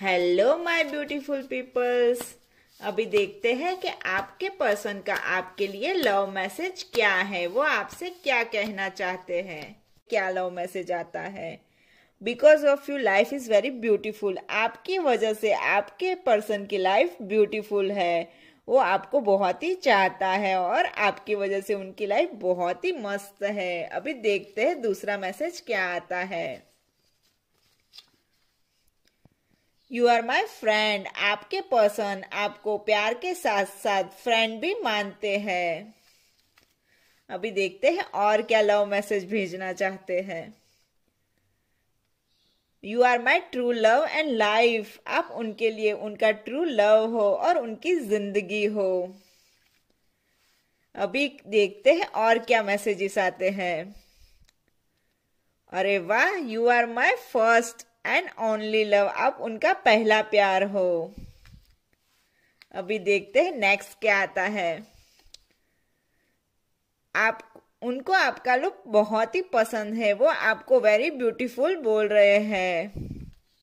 hello my beautiful peoples अभी देखते हैं कि आपके पर्सन का आपके लिए लव मैसेज क्या है वो आपसे क्या कहना चाहते हैं क्या लव मैसेज आता है because of you life is very beautiful आपकी वजह से आपके पर्सन की लाइफ ब्यूटीफुल है वो आपको बहुत ही चाहता है और आपकी वजह से उनकी लाइफ बहुत ही मस्त है अभी देखते हैं दूसरा मैसेज क्या आता है यू आर माई फ्रेंड आपके पर्सन आपको प्यार के साथ साथ फ्रेंड भी मानते हैं अभी देखते हैं और क्या लव मैसेज भेजना चाहते हैं you are my true love and life आप उनके लिए उनका ट्रू लव हो और उनकी जिंदगी हो अभी देखते हैं और क्या मैसेजेस आते हैं अरे वाह you are my first and only love आप उनका पहला प्यार हो अभी देखते हैं नेक्स्ट क्या आता है आप उनको आपका लुक बहुत ही पसंद है वो आपको वेरी ब्यूटीफुल बोल रहे हैं